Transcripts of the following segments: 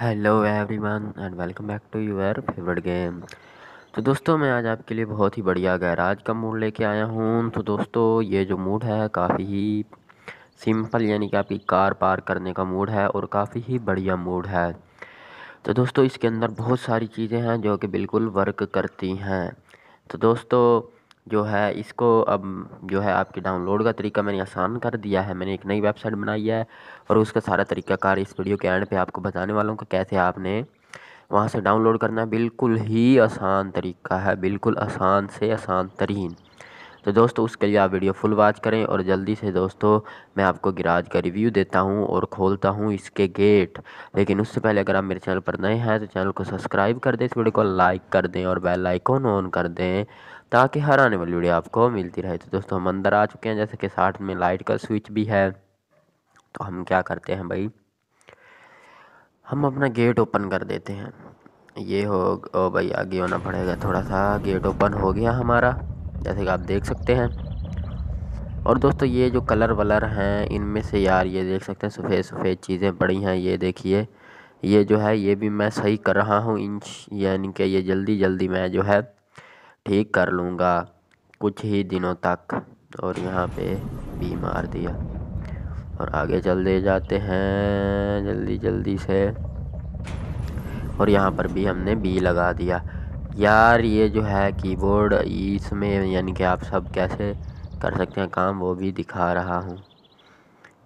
hello everyone and welcome back to your favourite game तो दोस्तों मैं आज आपके लिए बहुत ही बढ़िया गैराज का मूड लेके आया हूँ तो दोस्तों ये जो मूड है काफ़ी ही सिंपल यानी कि आपकी कार पार करने का मूड है और काफ़ी ही बढ़िया मूड है तो दोस्तों इसके अंदर बहुत सारी चीज़ें हैं जो कि बिल्कुल वर्क करती हैं तो दोस्तों जो है इसको अब जो है आपके डाउनलोड का तरीका मैंने आसान कर दिया है मैंने एक नई वेबसाइट बनाई है और उसका सारा तरीकाकार इस वीडियो के एंड पे आपको बताने वाला हूँ कि कैसे आपने वहाँ से डाउनलोड करना है बिल्कुल ही आसान तरीका है बिल्कुल आसान से आसान तरीन तो दोस्तों उसके लिए आप वीडियो फुल वॉच करें और जल्दी से दोस्तों मैं आपको गिराज का रिव्यू देता हूं और खोलता हूं इसके गेट लेकिन उससे पहले अगर आप मेरे चैनल पर नए हैं तो चैनल को सब्सक्राइब कर दें इस वीडियो को लाइक कर दें और बेल आइकॉन ऑन कर दें ताकि हर आने वाली वीडियो आपको मिलती रहे तो दोस्तों हम अंदर आ चुके हैं जैसे कि साथ में लाइट का स्विच भी है तो हम क्या करते हैं भाई हम अपना गेट ओपन कर देते हैं ये हो ओ भाई आगे होना पड़ेगा थोड़ा सा गेट ओपन हो गया हमारा जैसे कि आप देख सकते हैं और दोस्तों ये जो कलर वलर हैं इनमें से यार ये देख सकते हैं सफ़ेद सफ़ेद चीज़ें पड़ी हैं ये देखिए ये जो है ये भी मैं सही कर रहा हूँ इंच यानी कि ये जल्दी जल्दी मैं जो है ठीक कर लूँगा कुछ ही दिनों तक और यहाँ पे बी मार दिया और आगे चल दे जाते हैं जल्दी जल्दी से और यहाँ पर भी हमने बी लगा दिया यार ये जो है कीबोर्ड इसमें यानी कि आप सब कैसे कर सकते हैं काम वो भी दिखा रहा हूँ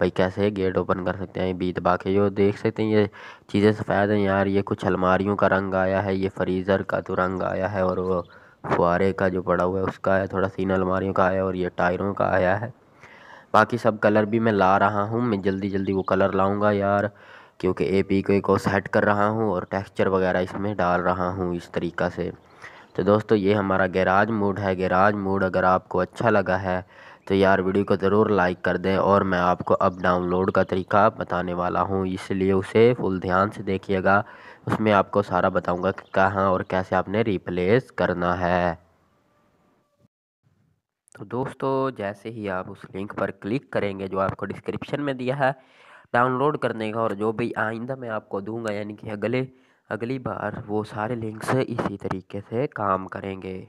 भाई कैसे गेट ओपन कर सकते हैं बी दबा के जो देख सकते हैं ये चीज़ें सफ़ेद हैं यार ये कुछ अलमारियों का रंग आया है ये फ्रीज़र का तो रंग आया है और वो फुहारे का जो पड़ा हुआ है उसका है थोड़ा सीन अलमारियों का आया और ये टायरों का आया है बाकी सब कलर भी मैं ला रहा हूँ मैं जल्दी जल्दी वो कलर लाऊँगा यार क्योंकि ए पी के को सेट कर रहा हूँ और टेक्सचर वगैरह इसमें डाल रहा हूँ इस तरीक़ा से तो दोस्तों ये हमारा गैराज मूड है गैराज मूड अगर आपको अच्छा लगा है तो यार वीडियो को ज़रूर लाइक कर दें और मैं आपको अब डाउनलोड का तरीका बताने वाला हूँ इसलिए उसे फुल ध्यान से देखिएगा उसमें आपको सारा बताऊँगा कि कहाँ और कैसे आपने रिप्लेस करना है तो दोस्तों जैसे ही आप उस लिंक पर क्लिक करेंगे जो आपको डिस्क्रिप्शन में दिया है डाउनलोड करने का और जो भी आइंदा मैं आपको दूंगा यानी कि अगले अगली बार वो सारे लिंक्स इसी तरीके से काम करेंगे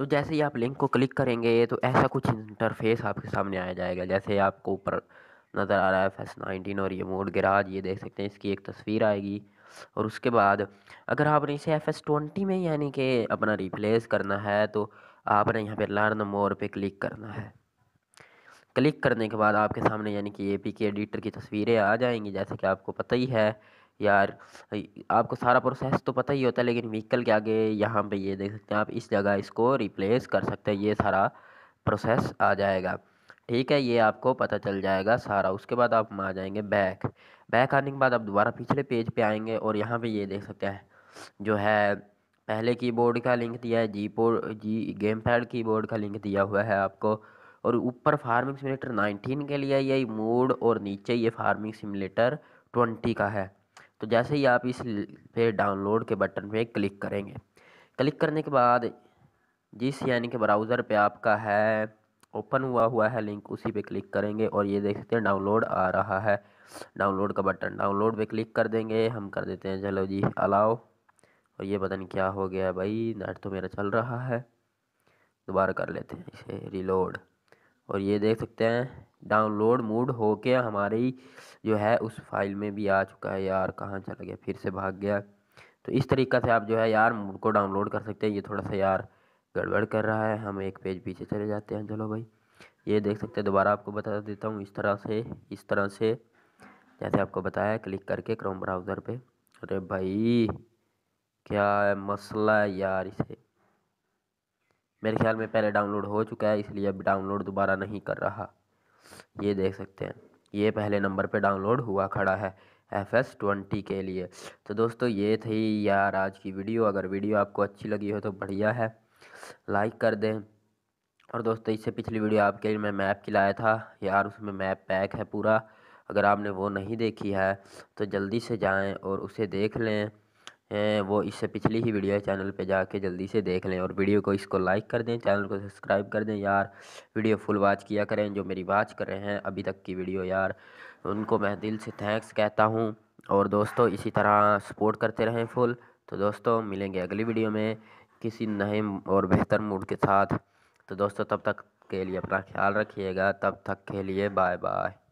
तो जैसे ही आप लिंक को क्लिक करेंगे तो ऐसा कुछ इंटरफेस आपके सामने आ जाएगा जैसे आपको ऊपर नज़र आ रहा है फैस नाइनटीन और ये मोड गिराज ये देख सकते हैं इसकी एक तस्वीर आएगी और उसके बाद अगर आपने इसे एफ एस ट्वेंटी में यानी कि अपना रिप्लेस करना है तो आपने यहाँ पे लर्न मोर पे क्लिक करना है क्लिक करने के बाद आपके सामने यानी कि ए पी के एडिटर की तस्वीरें आ जाएंगी जैसे कि आपको पता ही है यार आपको सारा प्रोसेस तो पता ही होता है लेकिन व्हीकल के आगे यहाँ पे ये देख सकते हैं आप इस जगह इसको रिप्लेस कर सकते हैं ये सारा प्रोसेस आ जाएगा ठीक है ये आपको पता चल जाएगा सारा उसके बाद आप आ जाएंगे बैक बैक आने के बाद आप दोबारा पिछले पेज पे आएंगे और यहाँ पे ये देख सकते हैं जो है पहले कीबोर्ड का लिंक दिया है G board G game pad की का लिंक दिया हुआ है आपको और ऊपर फार्मिंग सिमुलेटर 19 के लिए ये मोड और नीचे ये फार्मिंग सिमुलेटर 20 का है तो जैसे ही आप इस पे डाउनलोड के बटन पे क्लिक करेंगे क्लिक करने के बाद जिस यानी कि ब्राउज़र पे आपका है ओपन हुआ हुआ है लिंक उसी पे क्लिक करेंगे और ये देख सकते हैं डाउनलोड आ रहा है डाउनलोड का बटन डाउनलोड पे क्लिक कर देंगे हम कर देते हैं चलो जी अलाओ और ये पता नहीं क्या हो गया भाई नेट तो मेरा चल रहा है दोबारा कर लेते हैं इसे रिलोड और ये देख सकते हैं डाउनलोड मूड होके हमारी जो है उस फाइल में भी आ चुका है यार कहाँ चला गया फिर से भाग गया तो इस तरीक़ा से आप जो है यार मूड को डाउनलोड कर सकते हैं ये थोड़ा सा यार गड़बड़ कर रहा है हम एक पेज पीछे चले जाते हैं चलो भाई ये देख सकते हैं दोबारा आपको बता देता हूँ इस तरह से इस तरह से जैसे आपको बताया क्लिक करके क्रोम ब्राउज़र पे अरे भाई क्या मसला है यार इसे मेरे ख्याल में पहले डाउनलोड हो चुका है इसलिए अब डाउनलोड दोबारा नहीं कर रहा ये देख सकते हैं ये पहले नंबर पे डाउनलोड हुआ खड़ा है एफ एस ट्वेंटी के लिए तो दोस्तों ये थी यार आज की वीडियो अगर वीडियो आपको अच्छी लगी हो तो बढ़िया है लाइक कर दें और दोस्तों इससे पिछली वीडियो आपके लिए मैं मैप की लाया था यार उसमें मैप पैक है पूरा अगर आपने वो नहीं देखी है तो जल्दी से जाएं और उसे देख लें वो इससे पिछली ही वीडियो है चैनल पे जाके जल्दी से देख लें और वीडियो को इसको लाइक कर दें चैनल को सब्सक्राइब कर दें यार वीडियो फुल वाच किया करें जो मेरी वाच कर रहे हैं अभी तक की वीडियो यार उनको मैं दिल से थैंक्स कहता हूँ और दोस्तों इसी तरह सपोर्ट करते रहें फुल तो दोस्तों मिलेंगे अगली वीडियो में किसी नए और बेहतर मूड के साथ तो दोस्तों तब तक के लिए अपना ख्याल रखिएगा तब तक के लिए बाय बाय